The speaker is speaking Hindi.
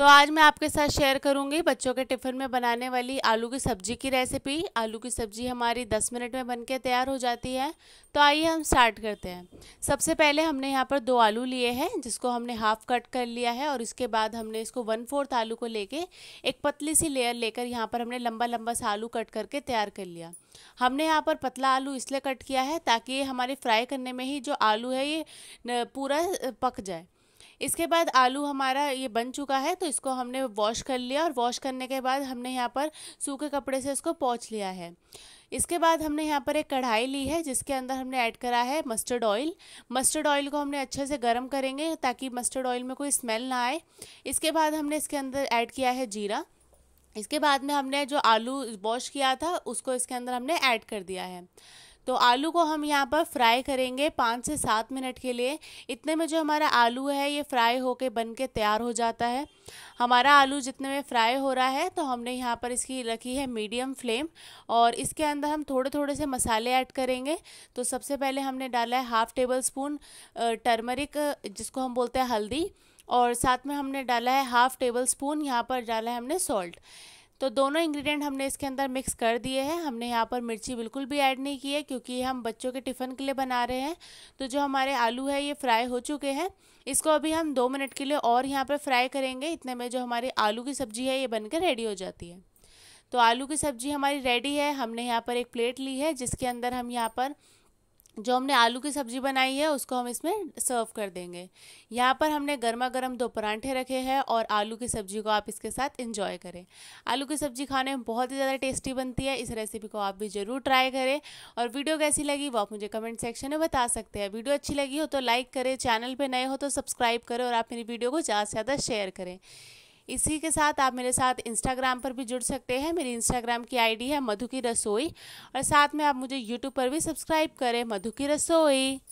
तो आज मैं आपके साथ शेयर करूंगी बच्चों के टिफ़िन में बनाने वाली आलू की सब्ज़ी की रेसिपी आलू की सब्ज़ी हमारी 10 मिनट में बनके तैयार हो जाती है तो आइए हम स्टार्ट करते हैं सबसे पहले हमने यहाँ पर दो आलू लिए हैं जिसको हमने हाफ़ कट कर लिया है और इसके बाद हमने इसको वन फोर्थ आलू को लेके एक पतली सी लेयर लेकर यहाँ पर हमने लंबा लंबा सा आलू कट करके तैयार कर लिया हमने यहाँ पर पतला आलू इसलिए कट किया है ताकि ये हमारे फ्राई करने में ही जो आलू है ये पूरा पक जाए इसके बाद आलू हमारा ये बन चुका है तो इसको हमने वॉश कर लिया और वॉश करने के बाद हमने यहाँ पर सूखे कपड़े से इसको पोंछ लिया है इसके बाद हमने यहाँ पर एक कढ़ाई ली है जिसके अंदर हमने ऐड करा है मस्टर्ड ऑयल मस्टर्ड ऑयल को हमने अच्छे से गर्म करेंगे ताकि मस्टर्ड ऑयल में कोई स्मेल ना आए इसके बाद हमने इसके अंदर ऐड किया है जीरा इसके बाद में हमने जो आलू वॉश किया था उसको इसके अंदर हमने ऐड कर दिया है तो आलू को हम यहाँ पर फ्राई करेंगे पाँच से सात मिनट के लिए इतने में जो हमारा आलू है ये फ्राई होके बन के तैयार हो जाता है हमारा आलू जितने में फ्राई हो रहा है तो हमने यहाँ पर इसकी रखी है मीडियम फ्लेम और इसके अंदर हम थोड़े थोड़े से मसाले ऐड करेंगे तो सबसे पहले हमने डाला है हाफ़ टेबल स्पून टर्मरिक जिसको हम बोलते हैं हल्दी और साथ में हमने डाला है हाफ़ टेबल स्पून यहाँ पर डाला है हमने सॉल्ट तो दोनों इंग्रेडिएंट हमने इसके अंदर मिक्स कर दिए हैं हमने यहाँ पर मिर्ची बिल्कुल भी ऐड नहीं की है क्योंकि हम बच्चों के टिफ़िन के लिए बना रहे हैं तो जो हमारे आलू है ये फ्राई हो चुके हैं इसको अभी हम दो मिनट के लिए और यहाँ पर फ्राई करेंगे इतने में जो हमारी आलू की सब्ज़ी है ये बनकर रेडी हो जाती है तो आलू की सब्ज़ी हमारी रेडी है हमने यहाँ पर एक प्लेट ली है जिसके अंदर हम यहाँ पर जो हमने आलू की सब्जी बनाई है उसको हम इसमें सर्व कर देंगे यहाँ पर हमने गर्मा गर्म दो परांठे रखे हैं और आलू की सब्जी को आप इसके साथ इंजॉय करें आलू की सब्जी खाने में बहुत ही ज़्यादा टेस्टी बनती है इस रेसिपी को आप भी ज़रूर ट्राई करें और वीडियो कैसी लगी वो आप मुझे कमेंट सेक्शन में बता सकते हैं वीडियो अच्छी लगी हो तो लाइक करें चैनल पर नए हो तो सब्सक्राइब करें और आप मेरी वीडियो को ज़्यादा से ज़्यादा शेयर करें इसी के साथ आप मेरे साथ इंस्टाग्राम पर भी जुड़ सकते हैं मेरी इंस्टाग्राम की आईडी है मधु की रसोई और साथ में आप मुझे यूट्यूब पर भी सब्सक्राइब करें मधु की रसोई